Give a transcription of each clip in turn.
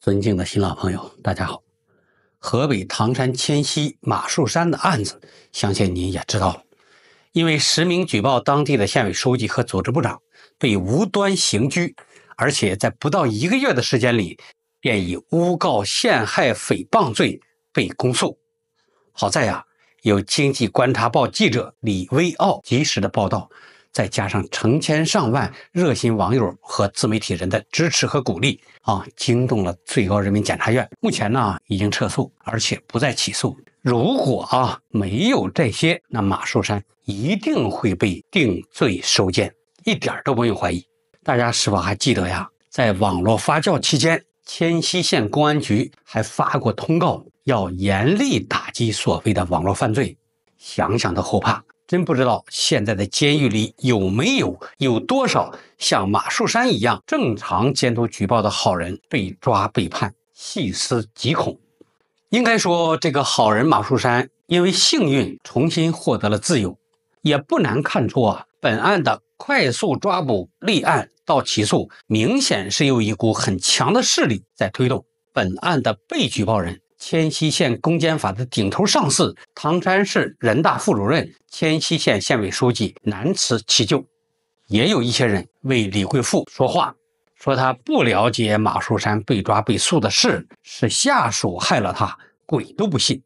尊敬的新老朋友，大家好！河北唐山迁西马树山的案子，相信您也知道了。因为实名举报当地的县委书记和组织部长被无端刑拘，而且在不到一个月的时间里，便以诬告、陷害、诽谤罪被公诉。好在呀，有《经济观察报》记者李威奥及时的报道。再加上成千上万热心网友和自媒体人的支持和鼓励啊，惊动了最高人民检察院。目前呢，已经撤诉，而且不再起诉。如果啊没有这些，那马树山一定会被定罪收监，一点儿都不用怀疑。大家是否还记得呀？在网络发酵期间，迁西县公安局还发过通告，要严厉打击所谓的网络犯罪。想想都后怕，真不知道现在的监狱里有没有有多少像马树山一样正常监督举报的好人被抓被判。细思极恐。应该说，这个好人马树山因为幸运重新获得了自由，也不难看出啊，本案的快速抓捕、立案到起诉，明显是有一股很强的势力在推动本案的被举报人。迁西县公检法的顶头上司，唐山市人大副主任、迁西县县委书记难辞其咎。也有一些人为李贵富说话，说他不了解马树山被抓被诉的事，是下属害了他，鬼都不信。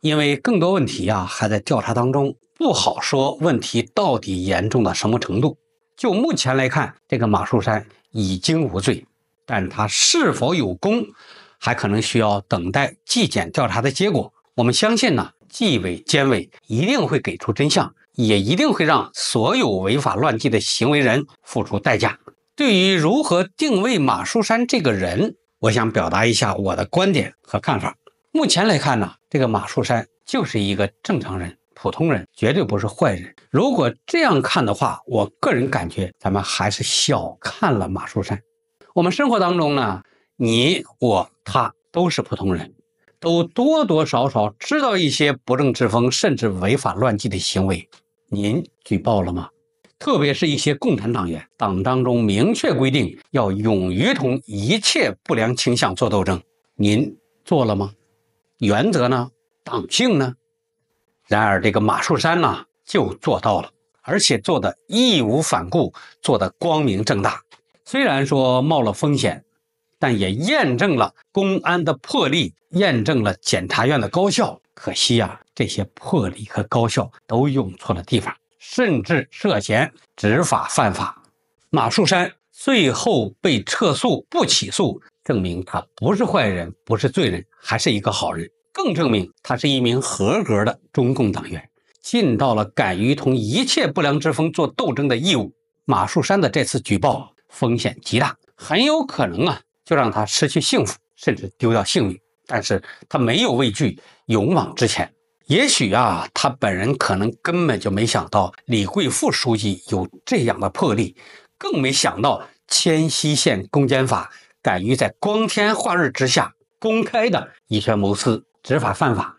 因为更多问题呀还在调查当中，不好说问题到底严重到什么程度。就目前来看，这个马树山已经无罪，但他是否有功？还可能需要等待纪检调查的结果。我们相信呢，纪委监委一定会给出真相，也一定会让所有违法乱纪的行为人付出代价。对于如何定位马树山这个人，我想表达一下我的观点和看法。目前来看呢，这个马树山就是一个正常人、普通人，绝对不是坏人。如果这样看的话，我个人感觉咱们还是小看了马树山。我们生活当中呢，你我。他都是普通人，都多多少少知道一些不正之风，甚至违法乱纪的行为，您举报了吗？特别是一些共产党员，党章中明确规定要勇于同一切不良倾向做斗争，您做了吗？原则呢？党性呢？然而这个马树山呢，就做到了，而且做的义无反顾，做的光明正大，虽然说冒了风险。但也验证了公安的魄力，验证了检察院的高效。可惜呀，这些魄力和高效都用错了地方，甚至涉嫌执法犯法。马树山最后被撤诉不起诉，证明他不是坏人，不是罪人，还是一个好人。更证明他是一名合格的中共党员，尽到了敢于同一切不良之风做斗争的义务。马树山的这次举报风险极大，很有可能啊。就让他失去幸福，甚至丢掉性命。但是他没有畏惧，勇往直前。也许啊，他本人可能根本就没想到李贵富书记有这样的魄力，更没想到迁西县公检法敢于在光天化日之下公开的以权谋私、执法犯法。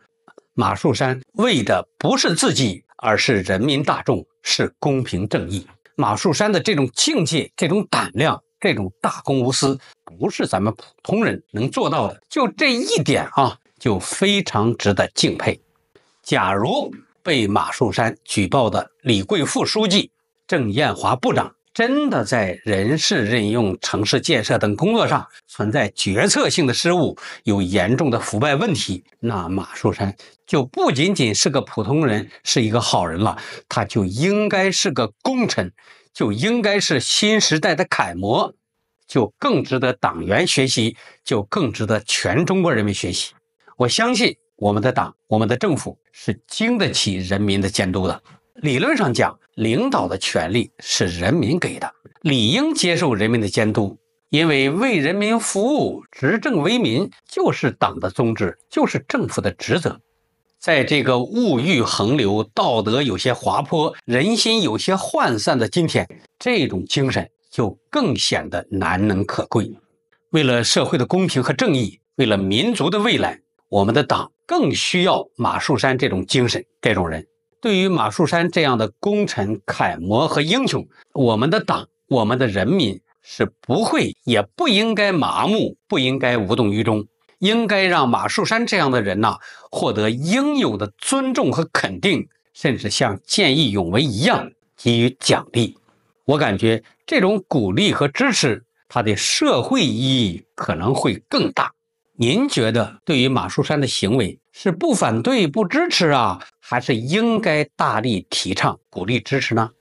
马树山为的不是自己，而是人民大众，是公平正义。马树山的这种境界，这种胆量。这种大公无私不是咱们普通人能做到的，就这一点啊，就非常值得敬佩。假如被马树山举报的李贵副书记、郑艳华部长真的在人事任用、城市建设等工作上存在决策性的失误，有严重的腐败问题，那马树山就不仅仅是个普通人，是一个好人了，他就应该是个功臣。就应该是新时代的楷模，就更值得党员学习，就更值得全中国人民学习。我相信我们的党、我们的政府是经得起人民的监督的。理论上讲，领导的权利是人民给的，理应接受人民的监督，因为为人民服务、执政为民就是党的宗旨，就是政府的职责。在这个物欲横流、道德有些滑坡、人心有些涣散的今天，这种精神就更显得难能可贵。为了社会的公平和正义，为了民族的未来，我们的党更需要马树山这种精神、这种人。对于马树山这样的功臣、楷模和英雄，我们的党、我们的人民是不会也不应该麻木，不应该无动于衷。应该让马树山这样的人呐获得应有的尊重和肯定，甚至像见义勇为一样给予奖励。我感觉这种鼓励和支持，它的社会意义可能会更大。您觉得对于马树山的行为是不反对、不支持啊，还是应该大力提倡、鼓励支持呢？